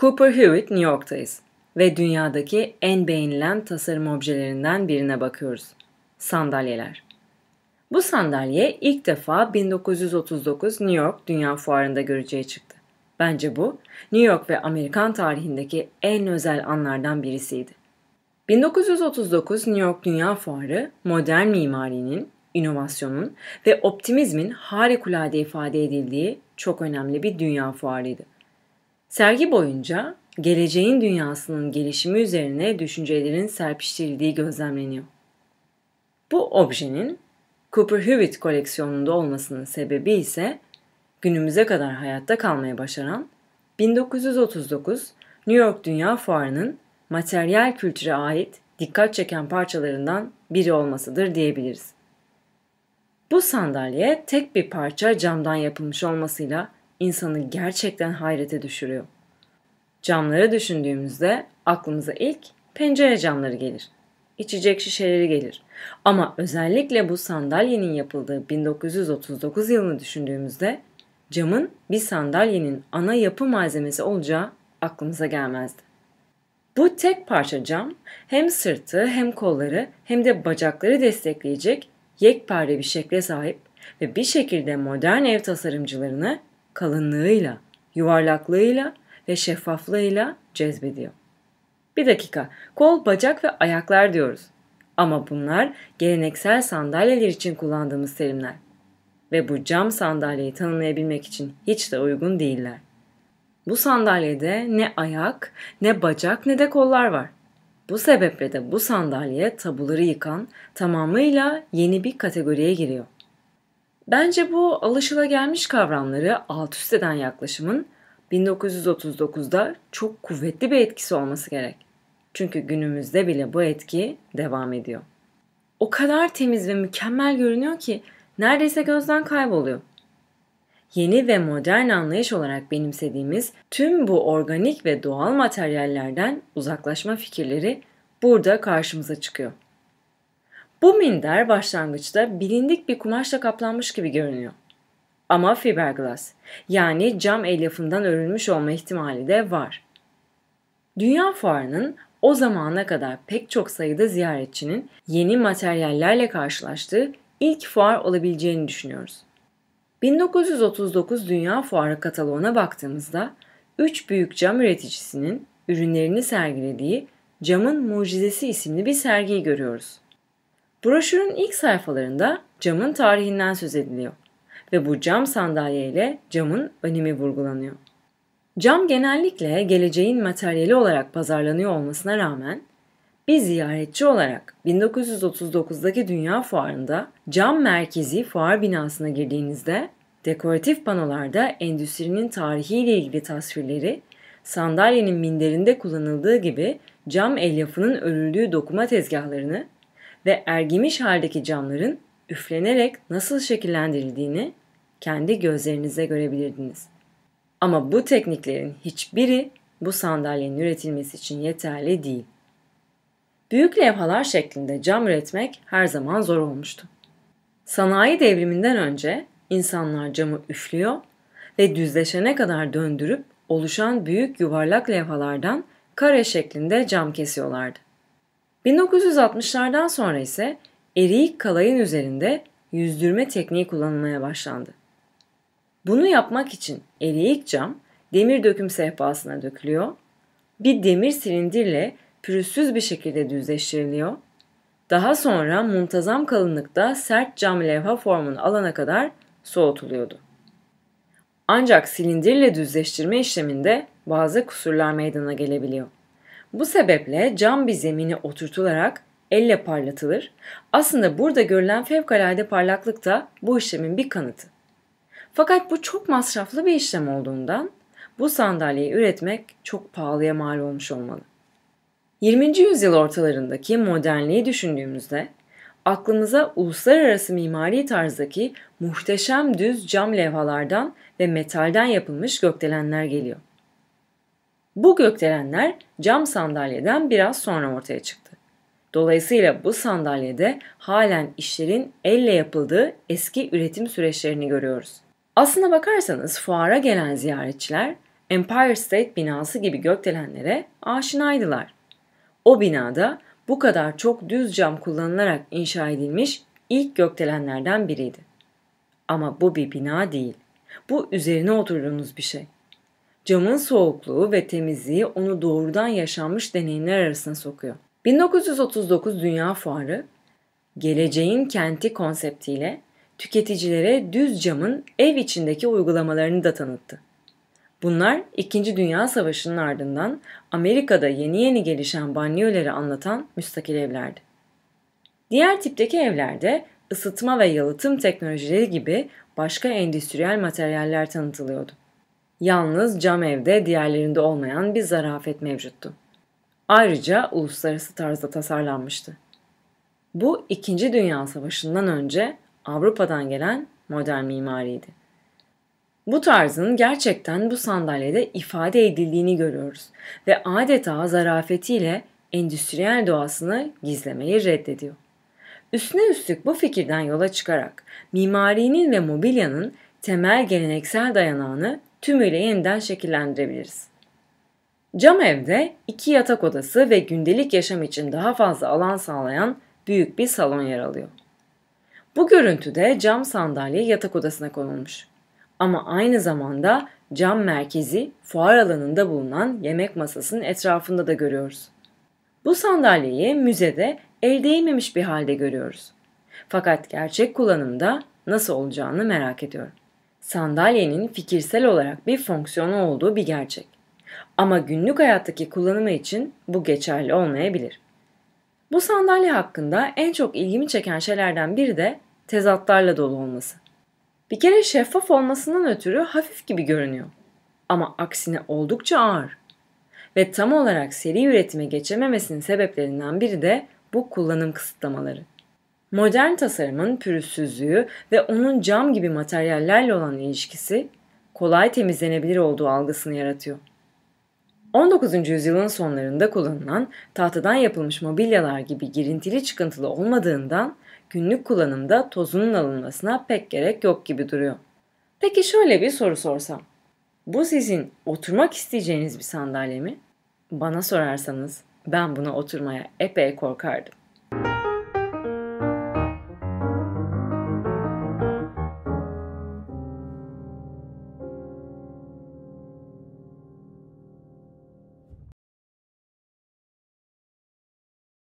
Cooper Hewitt New York'tayız ve dünyadaki en beğenilen tasarım objelerinden birine bakıyoruz. Sandalyeler. Bu sandalye ilk defa 1939 New York Dünya Fuarı'nda göreceğe çıktı. Bence bu New York ve Amerikan tarihindeki en özel anlardan birisiydi. 1939 New York Dünya Fuarı modern mimarinin, inovasyonun ve optimizmin harikulade ifade edildiği çok önemli bir dünya fuarıydı. Sergi boyunca geleceğin dünyasının gelişimi üzerine düşüncelerin serpiştirildiği gözlemleniyor. Bu objenin Cooper Hewitt koleksiyonunda olmasının sebebi ise günümüze kadar hayatta kalmaya başaran 1939 New York Dünya Fuarı'nın materyal kültüre ait dikkat çeken parçalarından biri olmasıdır diyebiliriz. Bu sandalye tek bir parça camdan yapılmış olmasıyla insanı gerçekten hayrete düşürüyor. Camları düşündüğümüzde aklımıza ilk pencere camları gelir. İçecek şişeleri gelir. Ama özellikle bu sandalyenin yapıldığı 1939 yılını düşündüğümüzde camın bir sandalyenin ana yapı malzemesi olacağı aklımıza gelmezdi. Bu tek parça cam hem sırtı hem kolları hem de bacakları destekleyecek yekpare bir şekle sahip ve bir şekilde modern ev tasarımcılarını kalınlığıyla, yuvarlaklığıyla ve şeffaflığıyla cezbediyor. Bir dakika, kol, bacak ve ayaklar diyoruz. Ama bunlar geleneksel sandalyeler için kullandığımız terimler. Ve bu cam sandalyeyi tanımlayabilmek için hiç de uygun değiller. Bu sandalyede ne ayak, ne bacak ne de kollar var. Bu sebeple de bu sandalye tabuları yıkan tamamıyla yeni bir kategoriye giriyor. Bence bu alışılagelmiş kavramları alt üst eden yaklaşımın 1939'da çok kuvvetli bir etkisi olması gerek. Çünkü günümüzde bile bu etki devam ediyor. O kadar temiz ve mükemmel görünüyor ki neredeyse gözden kayboluyor. Yeni ve modern anlayış olarak benimsediğimiz tüm bu organik ve doğal materyallerden uzaklaşma fikirleri burada karşımıza çıkıyor. Bu minder başlangıçta bilindik bir kumaşla kaplanmış gibi görünüyor. Ama fiberglass yani cam elyafından örülmüş olma ihtimali de var. Dünya fuarının o zamana kadar pek çok sayıda ziyaretçinin yeni materyallerle karşılaştığı ilk fuar olabileceğini düşünüyoruz. 1939 Dünya Fuarı kataloğuna baktığımızda 3 büyük cam üreticisinin ürünlerini sergilediği Camın Mucizesi isimli bir sergiyi görüyoruz. Broşürün ilk sayfalarında camın tarihinden söz ediliyor ve bu cam sandalyeyle camın önemi vurgulanıyor. Cam genellikle geleceğin materyali olarak pazarlanıyor olmasına rağmen bir ziyaretçi olarak 1939'daki Dünya Fuarı'nda cam merkezi fuar binasına girdiğinizde dekoratif panolarda endüstrinin tarihiyle ilgili tasvirleri sandalyenin minderinde kullanıldığı gibi cam elyafının örüldüğü dokuma tezgahlarını ve ergimiş haldeki camların üflenerek nasıl şekillendirildiğini kendi gözlerinizle görebilirdiniz. Ama bu tekniklerin hiçbiri bu sandalyenin üretilmesi için yeterli değil. Büyük levhalar şeklinde cam üretmek her zaman zor olmuştu. Sanayi devriminden önce insanlar camı üflüyor ve düzleşene kadar döndürüp oluşan büyük yuvarlak levhalardan kare şeklinde cam kesiyorlardı. 1960'lardan sonra ise eriyik kalayın üzerinde yüzdürme tekniği kullanılmaya başlandı. Bunu yapmak için eriyik cam demir döküm sehpasına dökülüyor, bir demir silindirle pürüzsüz bir şekilde düzleştiriliyor, daha sonra muntazam kalınlıkta sert cam levha formunu alana kadar soğutuluyordu. Ancak silindirle düzleştirme işleminde bazı kusurlar meydana gelebiliyor. Bu sebeple cam bir zemini oturtularak elle parlatılır. Aslında burada görülen fevkalade parlaklık da bu işlemin bir kanıtı. Fakat bu çok masraflı bir işlem olduğundan bu sandalyeyi üretmek çok pahalıya mal olmuş olmalı. 20. yüzyıl ortalarındaki modernliği düşündüğümüzde aklımıza uluslararası mimari tarzdaki muhteşem düz cam levhalardan ve metalden yapılmış gökdelenler geliyor. Bu gökdelenler cam sandalyeden biraz sonra ortaya çıktı. Dolayısıyla bu sandalyede halen işlerin elle yapıldığı eski üretim süreçlerini görüyoruz. Aslına bakarsanız fuara gelen ziyaretçiler Empire State binası gibi gökdelenlere aşinaydılar. O binada bu kadar çok düz cam kullanılarak inşa edilmiş ilk gökdelenlerden biriydi. Ama bu bir bina değil. Bu üzerine oturduğunuz bir şey. Camın soğukluğu ve temizliği onu doğrudan yaşanmış deneyimler arasına sokuyor. 1939 Dünya Fuarı, geleceğin kenti konseptiyle tüketicilere düz camın ev içindeki uygulamalarını da tanıttı. Bunlar 2. Dünya Savaşı'nın ardından Amerika'da yeni yeni gelişen banyoları anlatan müstakil evlerdi. Diğer tipteki evlerde ısıtma ve yalıtım teknolojileri gibi başka endüstriyel materyaller tanıtılıyordu. Yalnız cam evde diğerlerinde olmayan bir zarafet mevcuttu. Ayrıca uluslararası tarzda tasarlanmıştı. Bu İkinci Dünya Savaşı'ndan önce Avrupa'dan gelen modern mimariydi. Bu tarzın gerçekten bu sandalyede ifade edildiğini görüyoruz ve adeta zarafetiyle endüstriyel doğasını gizlemeyi reddediyor. Üstüne üstlük bu fikirden yola çıkarak mimarinin ve mobilyanın temel geleneksel dayanağını tümüyle yeniden şekillendirebiliriz. Cam evde iki yatak odası ve gündelik yaşam için daha fazla alan sağlayan büyük bir salon yer alıyor. Bu görüntüde cam sandalye yatak odasına konulmuş. Ama aynı zamanda cam merkezi fuar alanında bulunan yemek masasının etrafında da görüyoruz. Bu sandalyeyi müzede el değmemiş bir halde görüyoruz. Fakat gerçek kullanımda nasıl olacağını merak ediyorum sandalyenin fikirsel olarak bir fonksiyonu olduğu bir gerçek. Ama günlük hayattaki kullanımı için bu geçerli olmayabilir. Bu sandalye hakkında en çok ilgimi çeken şeylerden biri de tezatlarla dolu olması. Bir kere şeffaf olmasından ötürü hafif gibi görünüyor. Ama aksine oldukça ağır. Ve tam olarak seri üretime geçememesinin sebeplerinden biri de bu kullanım kısıtlamaları. Modern tasarımın pürüzsüzlüğü ve onun cam gibi materyallerle olan ilişkisi kolay temizlenebilir olduğu algısını yaratıyor. 19. yüzyılın sonlarında kullanılan tahtadan yapılmış mobilyalar gibi girintili çıkıntılı olmadığından günlük kullanımda tozunun alınmasına pek gerek yok gibi duruyor. Peki şöyle bir soru sorsam. Bu sizin oturmak isteyeceğiniz bir sandalye mi? Bana sorarsanız ben buna oturmaya epey korkardım.